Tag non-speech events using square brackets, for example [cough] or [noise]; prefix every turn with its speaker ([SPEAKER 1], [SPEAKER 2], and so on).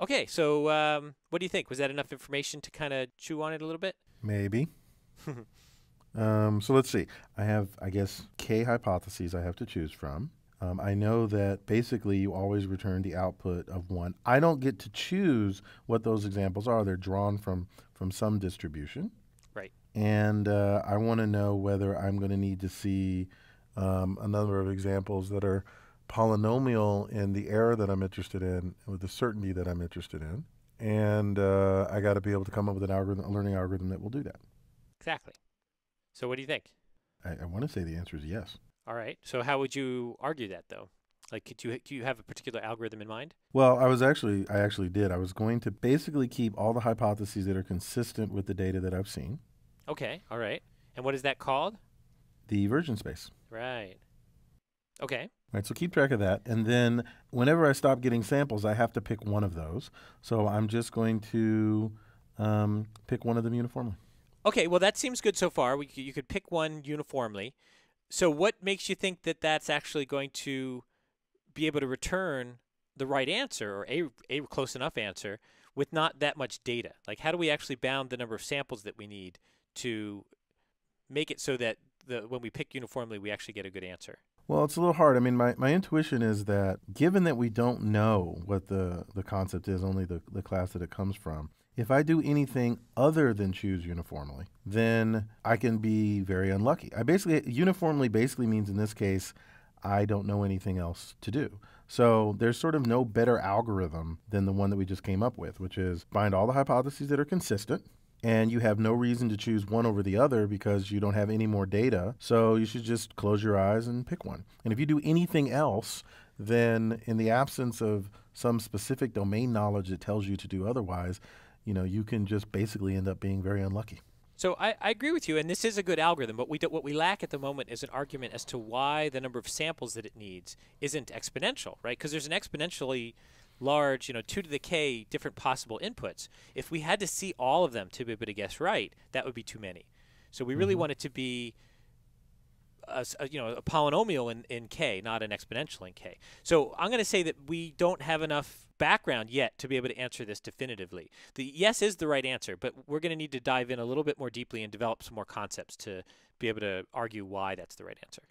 [SPEAKER 1] Okay, so um, what do you think? Was that enough information to kind of chew on it a little bit? Maybe. [laughs]
[SPEAKER 2] um, so let's see. I have, I guess, k hypotheses I have to choose from. Um, I know that basically you always return the output of one. I don't get to choose what those examples are. They're drawn from from some distribution. Right. And uh, I want to know whether I'm going to need to see um, a number of examples that are polynomial in the error that I'm interested in with the certainty that I'm interested in. And uh, I got to be able to come up with an algorithm, a learning algorithm that will do that.
[SPEAKER 1] Exactly. So, what do you think?
[SPEAKER 2] I, I want to say the answer is yes.
[SPEAKER 1] All right. So, how would you argue that, though? Like, could you do you have a particular algorithm in mind?
[SPEAKER 2] Well, I was actually I actually did. I was going to basically keep all the hypotheses that are consistent with the data that I've seen.
[SPEAKER 1] Okay. All right. And what is that called?
[SPEAKER 2] The version space.
[SPEAKER 1] Right. Okay.
[SPEAKER 2] Right. so keep track of that. And then whenever I stop getting samples, I have to pick one of those. So I'm just going to um, pick one of them uniformly.
[SPEAKER 1] Okay, well, that seems good so far. We, you could pick one uniformly. So what makes you think that that's actually going to be able to return the right answer or a, a close enough answer with not that much data? Like, how do we actually bound the number of samples that we need to make it so that the, when we pick uniformly, we actually get a good answer?
[SPEAKER 2] Well, it's a little hard. I mean, my, my intuition is that given that we don't know what the, the concept is, only the, the class that it comes from, if I do anything other than choose uniformly, then I can be very unlucky. I basically, uniformly basically means in this case, I don't know anything else to do. So there's sort of no better algorithm than the one that we just came up with, which is find all the hypotheses that are consistent, and you have no reason to choose one over the other because you don't have any more data. So you should just close your eyes and pick one. And if you do anything else, then in the absence of some specific domain knowledge that tells you to do otherwise, you know, you can just basically end up being very unlucky.
[SPEAKER 1] So I, I, agree with you, and this is a good algorithm, but we do, what we lack at the moment is an argument as to why the number of samples that it needs isn't exponential, right? Because there's an exponentially large, you know, two to the k different possible inputs. If we had to see all of them to be able to guess right, that would be too many. So we really mm-hmm. want it to be a, you know a polynomial in, in k, not an exponential in k. So I'm going to say that we don't have enough background yet to be able to answer this definitively. The yes is the right answer, but we're going to need to dive in a little bit more deeply and develop some more concepts to be able to argue why that's the right answer.